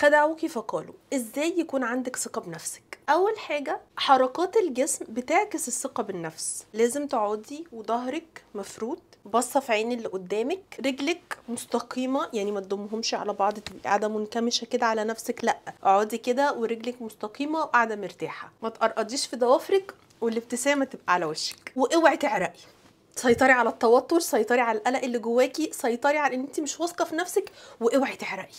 خدعوكي فقالوا ازاي يكون عندك ثقه بنفسك اول حاجه حركات الجسم بتعكس الثقه بالنفس لازم تقعدي وظهرك مفروض باصه في عين اللي قدامك رجلك مستقيمه يعني ما تضمهمش على بعض تبقي قاعده منكمشه كده على نفسك لا اقعدي كده ورجلك مستقيمه وقاعده مرتاحه ما تقرقديش في ضوافرك والابتسامه تبقى على وشك واوعي تعرقي سيطري على التوتر سيطري على القلق اللي جواكي سيطري على ان انت مش واثقه في نفسك واوعي تعرقي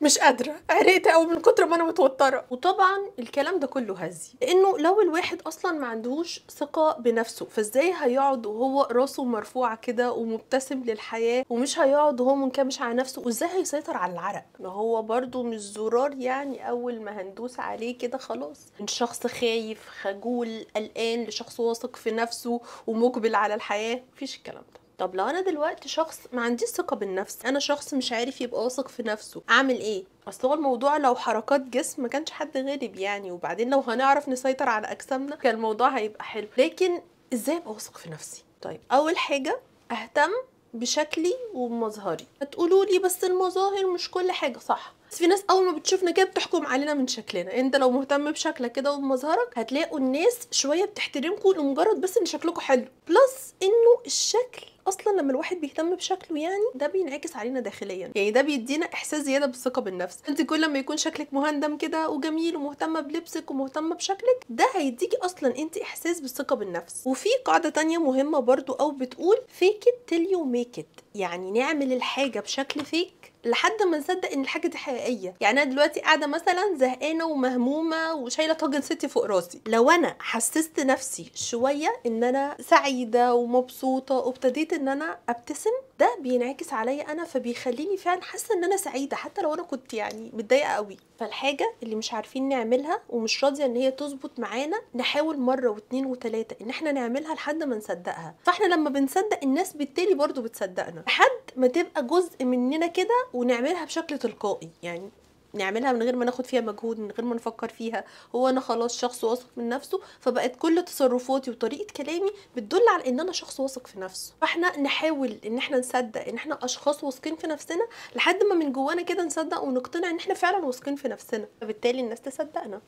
مش قادره عرقت أو من كتر ما انا متوتره وطبعا الكلام ده كله هزي لانه لو الواحد اصلا ما عندهوش ثقه بنفسه فازاي هيقعد وهو راسه مرفوعه كده ومبتسم للحياه ومش هيقعد وهو منكمش على نفسه وازاي هيسيطر على العرق ما هو برضو مش زرار يعني اول ما هندوس عليه كده خلاص من شخص خايف خجول قلقان لشخص واثق في نفسه ومقبل على الحياه مفيش الكلام ده طب لو انا دلوقتي شخص ما عنديش ثقه بالنفس انا شخص مش عارف يبقى واثق في نفسه اعمل ايه اصل هو الموضوع لو حركات جسم ما كانش حد غالب يعني وبعدين لو هنعرف نسيطر على اجسامنا كان الموضوع هيبقى حلو لكن ازاي ابقى واثق في نفسي طيب اول حاجه اهتم بشكلي ومظهري هتقولوا لي بس المظاهر مش كل حاجه صح بس في ناس اول ما بتشوفنا كده بتحكم علينا من شكلنا انت لو مهتم بشكلك كده وبمظهرك هتلاقوا الناس شويه بتحترمكم لمجرد بس ان شكلكم حلو بلس انه الشكل اصلا لما الواحد بيهتم بشكله يعني ده بينعكس علينا داخليا يعني ده بيدينا احساس زياده بالثقه بالنفس انت كل ما يكون شكلك مهندم كده وجميل ومهتمه بلبسك ومهتمه بشكلك ده هيديكي اصلا انت احساس بالثقه بالنفس وفي قاعده تانية مهمه برضو او بتقول فيك it till you make يعني نعمل الحاجه بشكل فيك لحد ما نصدق ان الحاجه دي حقيقيه يعني انا دلوقتي قاعده مثلا زهقانه ومهمومه وشايله طاجن ستي فوق راسي لو انا حسست نفسي شويه ان انا سعيده ومبسوطه وابتديت ان انا ابتسم ده بينعكس عليا انا فبيخليني فعلا حاسه ان انا سعيده حتى لو انا كنت يعني متضايقه قوي فالحاجه اللي مش عارفين نعملها ومش راضيه ان هي تظبط معانا نحاول مره واتنين وتلاته ان احنا نعملها لحد ما نصدقها فاحنا لما بنصدق الناس بالتالي برضو بتصدقنا لحد ما تبقى جزء مننا كده ونعملها بشكل تلقائي يعني بنعملها من غير ما ناخد فيها مجهود من غير ما نفكر فيها هو انا خلاص شخص واثق من نفسه فبقت كل تصرفاتي وطريقه كلامي بتدل على ان انا شخص واثق في نفسه فاحنا نحاول ان احنا نصدق ان احنا اشخاص واثقين في نفسنا لحد ما من جوانا كده نصدق ونقتنع ان احنا فعلا واثقين في نفسنا فبالتالي الناس تصدقنا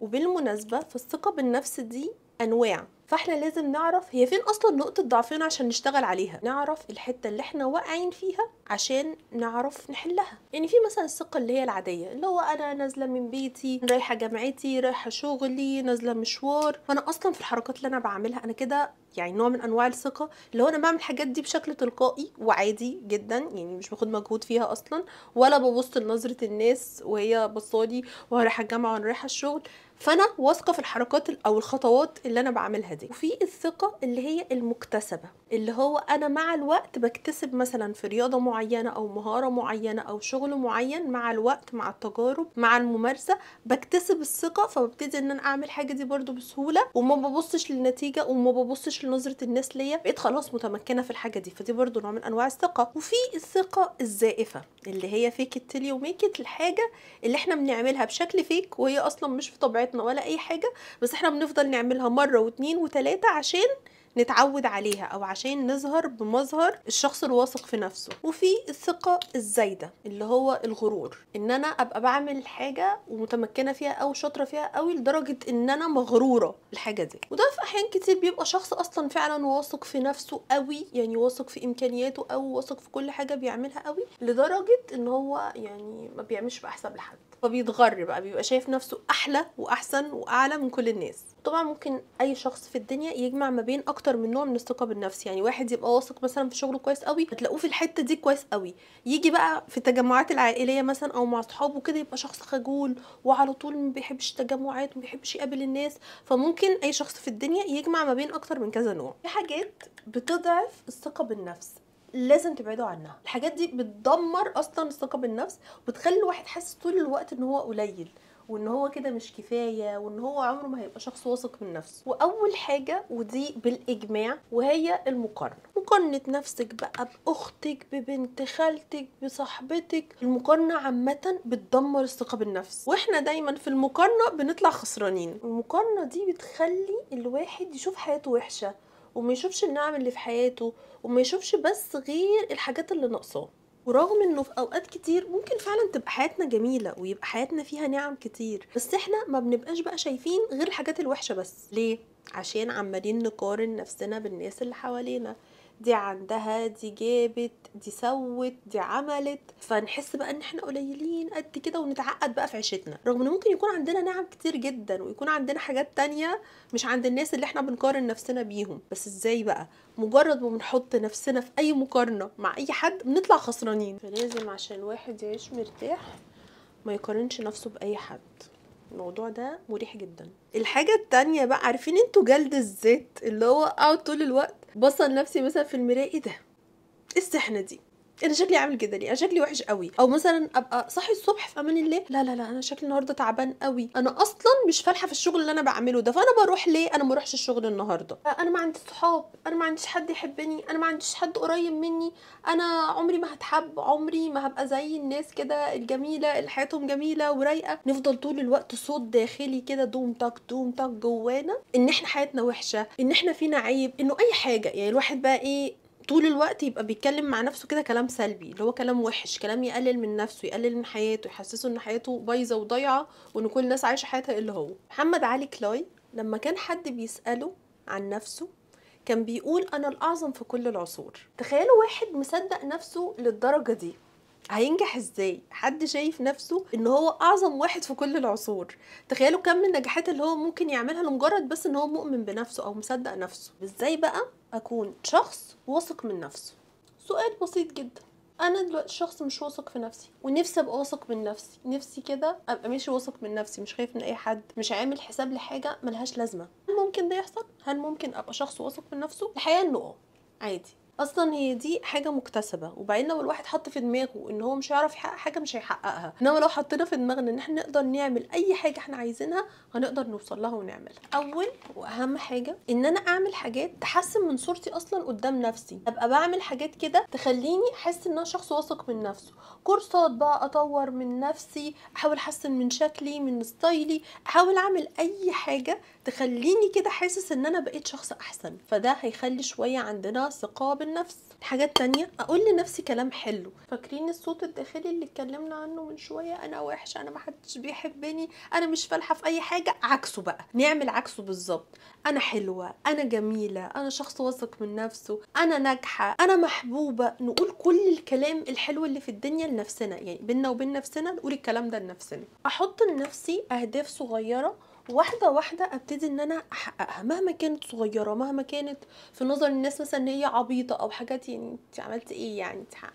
وبالمناسبه فالثقه بالنفس دي انواع فاحنا لازم نعرف هي فين اصلا نقطه ضعفنا عشان نشتغل عليها نعرف الحته اللي احنا واقعين فيها عشان نعرف نحلها يعني في مثلا الثقه اللي هي العاديه اللي هو انا نازله من بيتي رايحه جامعتي رايحه شغلي نازله مشوار فانا اصلا في الحركات اللي انا بعملها انا كده يعني نوع من انواع الثقه اللي هو انا بعمل الحاجات دي بشكل تلقائي وعادي جدا يعني مش باخد مجهود فيها اصلا ولا ببص لنظره الناس وهي بصالي وانا رايحه الجامعه وانا رايحه الشغل فانا واثقه في الحركات او الخطوات اللي انا بعملها دي وفي الثقه اللي هي المكتسبه اللي هو انا مع الوقت بكتسب مثلا في رياضه معينه او مهاره معينه او شغل معين مع الوقت مع التجارب مع الممارسه بكتسب الثقه فببتدي ان انا اعمل حاجه دي برده بسهوله وما ببصش للنتيجه وما ببصش لنظره الناس ليا بقيت خلاص متمكنه في الحاجه دي فدي برده نوع من انواع الثقه وفي الثقه الزائفه اللي هي فيك التلي وميكت الحاجه اللي احنا بنعملها بشكل فيك وهي اصلا مش في طبيعتنا ولا اي حاجه بس احنا بنفضل نعملها مره واثنين وثلاثة عشان نتعود عليها او عشان نظهر بمظهر الشخص الواثق في نفسه وفي الثقه الزايده اللي هو الغرور ان انا ابقى بعمل حاجه ومتمكنه فيها او شاطره فيها قوي لدرجه ان انا مغروره الحاجه دي وده في احيان كتير بيبقى شخص اصلا فعلا واثق في نفسه قوي يعني واثق في امكانياته او واثق في كل حاجه بيعملها قوي لدرجه ان هو يعني ما بيعملش باحسن لحد فبيتغر بقى بيبقى شايف نفسه احلى واحسن واعلى من كل الناس طبعا ممكن اي شخص في الدنيا يجمع ما بين اكتر من نوع من الثقه بالنفس يعني واحد يبقى واثق مثلا في شغله كويس قوي هتلاقوه في الحته دي كويس قوي يجي بقى في التجمعات العائليه مثلا او مع اصحابه كده يبقى شخص خجول وعلى طول ما بيحبش التجمعات وما بيحبش يقابل الناس فممكن اي شخص في الدنيا يجمع ما بين اكتر من كذا نوع في حاجات بتضعف الثقه بالنفس لازم تبعدوا عنها الحاجات دي بتدمر اصلا الثقه بالنفس وبتخلي الواحد حاسس طول الوقت ان هو قليل وان هو كده مش كفايه وان هو عمره ما هيبقى شخص واثق من نفسه واول حاجه ودي بالاجماع وهي المقارنه مقارنه نفسك بقى باختك ببنت خالتك بصاحبتك المقارنه عامه بتدمر الثقه بالنفس واحنا دايما في المقارنه بنطلع خسرانين المقارنه دي بتخلي الواحد يشوف حياته وحشه وما يشوفش النعم اللي في حياته وما يشوفش بس غير الحاجات اللي ناقصاه ورغم انه في اوقات كتير ممكن فعلا تبقى حياتنا جميله ويبقى حياتنا فيها نعم كتير بس احنا ما بنبقاش بقى شايفين غير الحاجات الوحشه بس ليه عشان عمالين نقارن نفسنا بالناس اللي حوالينا دي عندها دي جابت دي سوت دي عملت فنحس بقى ان احنا قليلين قد كده ونتعقد بقى في عيشتنا رغم ان ممكن يكون عندنا نعم كتير جدا ويكون عندنا حاجات تانية مش عند الناس اللي احنا بنقارن نفسنا بيهم بس ازاي بقى مجرد ما بنحط نفسنا في اي مقارنه مع اي حد بنطلع خسرانين فلازم عشان واحد يعيش مرتاح ما يقارنش نفسه باي حد الموضوع ده مريح جدا الحاجة التانية بقى عارفين انتوا جلد الذات اللي هو اقعد آه طول الوقت بصل نفسي مثلا في المرايه ايه ده إيه السحنه دي انا شكلي عامل كده ليه انا شكلي وحش قوي او مثلا ابقى صاحي الصبح في امان الله لا لا لا انا شكلي النهارده تعبان قوي انا اصلا مش فالحه في الشغل اللي انا بعمله ده فانا بروح ليه انا ما اروحش الشغل النهارده انا ما عنديش صحاب انا ما عنديش حد يحبني انا ما عنديش حد قريب مني انا عمري ما هتحب عمري ما هبقى زي الناس كده الجميله اللي حياتهم جميله ورايقه نفضل طول الوقت صوت داخلي كده دوم تاك دوم تاك جوانا ان احنا حياتنا وحشه ان احنا فينا عيب انه اي حاجه يعني الواحد بقى ايه طول الوقت يبقى بيتكلم مع نفسه كده كلام سلبي اللي هو كلام وحش كلام يقلل من نفسه يقلل من حياته يحسسه ان حياته بايظه وضايعه وان كل الناس عايشه حياتها الا هو محمد علي كلاي لما كان حد بيساله عن نفسه كان بيقول انا الاعظم في كل العصور تخيلوا واحد مصدق نفسه للدرجه دي هينجح ازاي حد شايف نفسه ان هو اعظم واحد في كل العصور تخيلوا كم النجاحات اللي هو ممكن يعملها لمجرد بس ان هو مؤمن بنفسه او مصدق نفسه ازاي بقى اكون شخص واثق من نفسه سؤال بسيط جدا انا دلوقتي شخص مش واثق في نفسي ونفسي ابقى واثق من نفسي نفسي كده ابقى ماشي واثق من نفسي مش خايف من اي حد مش عامل حساب لحاجه ملهاش لازمه هل ممكن ده يحصل هل ممكن ابقى شخص واثق من نفسه الحقيقه انه اه عادي اصلا هي دي حاجه مكتسبه وبعدين لو الواحد حط في دماغه ان هو مش هيعرف يحقق حاجه مش هيحققها انما لو حطينا في دماغنا ان احنا نقدر نعمل اي حاجه احنا عايزينها هنقدر نوصل لها ونعملها اول واهم حاجه ان انا اعمل حاجات تحسن من صورتي اصلا قدام نفسي ابقى بعمل حاجات كده تخليني احس ان انا شخص واثق من نفسه كورسات بقى اطور من نفسي احاول احسن من شكلي من ستايلي احاول اعمل اي حاجه تخليني كده حاسس ان انا بقيت شخص احسن فده هيخلي شويه عندنا ثقه النفس حاجات تانية اقول لنفسي كلام حلو فاكرين الصوت الداخلي اللي اتكلمنا عنه من شويه انا وحش انا محدش بيحبني انا مش فالحه في اي حاجه عكسه بقى نعمل عكسه بالظبط انا حلوه انا جميله انا شخص واثق من نفسه انا ناجحه انا محبوبه نقول كل الكلام الحلو اللي في الدنيا لنفسنا يعني بينا وبين نفسنا نقول الكلام ده لنفسنا احط لنفسي اهداف صغيره واحده واحده ابتدي ان انا احققها مهما كانت صغيره مهما كانت في نظر الناس مثلا ان هي عبيطه او حاجات يعني انت عملت ايه يعني تحقق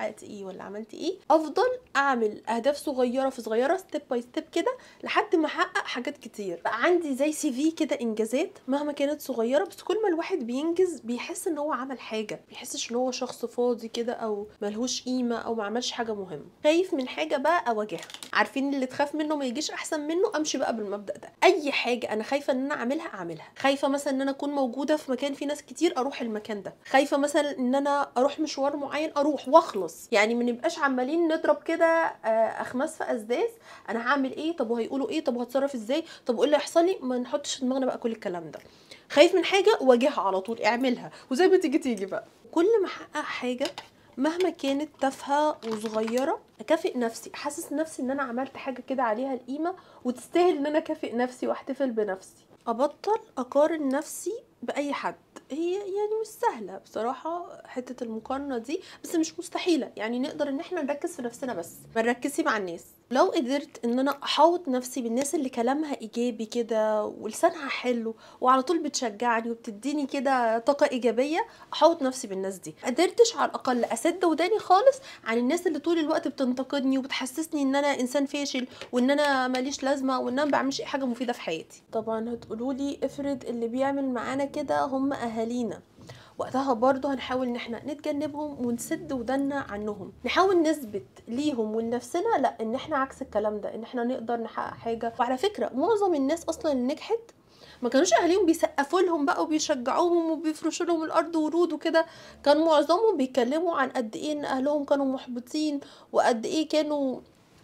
حققت ايه ولا عملت ايه افضل اعمل اهداف صغيره في صغيره ستيب باي ستيب كده لحد ما احقق حاجات كتير بقى عندي زي سي في كده انجازات مهما كانت صغيره بس كل ما الواحد بينجز بيحس ان هو عمل حاجه بيحسش ان هو شخص فاضي كده او ملهوش قيمه او ما عملش حاجه مهمه خايف من حاجه بقى اواجهها عارفين اللي تخاف منه ما يجيش احسن منه امشي بقى بالمبدا ده اي حاجه انا خايفه ان انا اعملها اعملها خايفه مثلا ان انا اكون موجوده في مكان فيه ناس كتير اروح المكان ده خايفه مثلا ان انا اروح مشوار معين اروح واخلص خالص يعني ما نبقاش عمالين نضرب كده آه، اخماس في اسداس انا هعمل ايه طب وهيقولوا ايه طب وهتصرف ازاي طب وايه اللي هيحصل لي ما نحطش في دماغنا بقى كل الكلام ده خايف من حاجه واجهها على طول اعملها وزي ما تيجي تيجي بقى كل ما احقق حاجه مهما كانت تافهه وصغيره اكافئ نفسي احسس نفسي ان انا عملت حاجه كده عليها القيمه وتستاهل ان انا اكافئ نفسي واحتفل بنفسي ابطل اقارن نفسي باي حد هي يعني مش سهله بصراحه حته المقارنه دي بس مش مستحيله يعني نقدر ان احنا نركز في نفسنا بس ما نركزي مع الناس لو قدرت ان انا احوط نفسي بالناس اللي كلامها ايجابي كده ولسانها حلو وعلى طول بتشجعني وبتديني كده طاقه ايجابيه احوط نفسي بالناس دي قدرتش على الاقل اسد وداني خالص عن الناس اللي طول الوقت بتنتقدني وبتحسسني ان انا انسان فاشل وان انا ماليش لازمه وان انا ما بعملش اي حاجه مفيده في حياتي طبعا هتقولولي افرض اللي بيعمل معانا كده هم اهالينا وقتها برضه هنحاول ان احنا نتجنبهم ونسد ودنا عنهم نحاول نثبت ليهم ولنفسنا لا ان احنا عكس الكلام ده ان احنا نقدر نحقق حاجه وعلى فكره معظم الناس اصلا اللي نجحت ما كانوش اهاليهم بيسقفوا لهم بقى وبيشجعوهم وبيفرشوا لهم الارض ورود وكده كان معظمهم بيتكلموا عن قد ايه ان اهلهم كانوا محبطين وقد ايه كانوا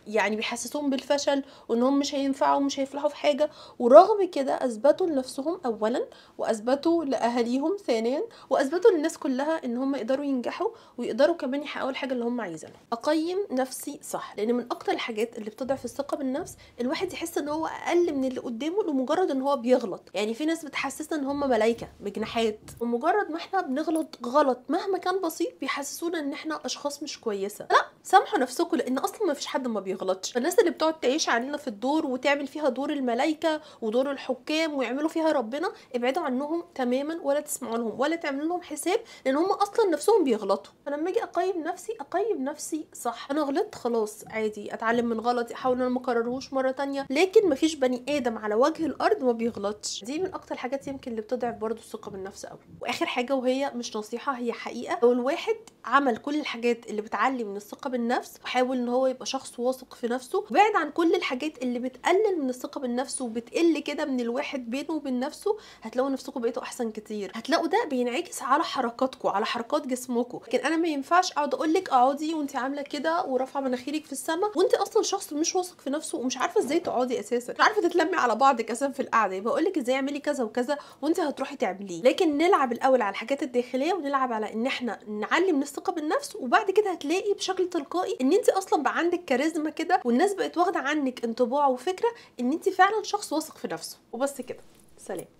يعني بيحسسوهم بالفشل وانهم مش هينفعوا ومش هيفلحوا في حاجه ورغم كده اثبتوا لنفسهم اولا واثبتوا لاهاليهم ثانيا واثبتوا للناس كلها ان هم يقدروا ينجحوا ويقدروا كمان يحققوا الحاجه اللي هم عايزينها اقيم نفسي صح لان من اكتر الحاجات اللي بتضعف الثقه بالنفس الواحد يحس ان هو اقل من اللي قدامه لمجرد ان هو بيغلط يعني في ناس بتحسسنا ان هم ملائكه بجناحات ومجرد ما احنا بنغلط غلط مهما كان بسيط بيحسسونا ان احنا اشخاص مش كويسه لا سامحوا نفسكم لان اصلا ما فيش حد ما بيغلط يغلطش الناس اللي بتقعد تعيش علينا في الدور وتعمل فيها دور الملائكه ودور الحكام ويعملوا فيها ربنا ابعدوا عنهم تماما ولا تسمعوا لهم ولا تعملوا لهم حساب لان هم اصلا نفسهم بيغلطوا فلما اجي اقيم نفسي اقيم نفسي صح انا غلطت خلاص عادي اتعلم من غلطي احاول ان انا ما اكرروش مره تانية لكن مفيش بني ادم على وجه الارض ما بيغلطش دي من اكتر الحاجات يمكن اللي بتضعف برضه الثقه بالنفس قوي واخر حاجه وهي مش نصيحه هي حقيقه لو الواحد عمل كل الحاجات اللي بتعلي من الثقه بالنفس وحاول ان هو يبقى شخص واثق يثق في نفسه وبعد عن كل الحاجات اللي بتقلل من الثقه بالنفس وبتقل كده من الواحد بينه وبين نفسه هتلاقوا نفسكم بقيتوا احسن كتير هتلاقوا ده بينعكس على حركاتكم على حركات جسمكم لكن انا ما ينفعش اقعد اقول لك اقعدي وانت عامله كده ورافعه مناخيرك في السما وانت اصلا شخص مش واثق في نفسه ومش عارفه ازاي تقعدي اساسا مش عارفه تتلمي على بعضك اساسا في القعده بقول لك ازاي اعملي كذا وكذا وانت هتروحي تعمليه لكن نلعب الاول على الحاجات الداخليه ونلعب على ان احنا نعلي من الثقه بالنفس وبعد كده هتلاقي بشكل تلقائي ان انت اصلا بقى عندك كاريزما كده والناس بقت واخده عنك انطباع وفكره ان انت فعلا شخص واثق في نفسه وبس كده سلام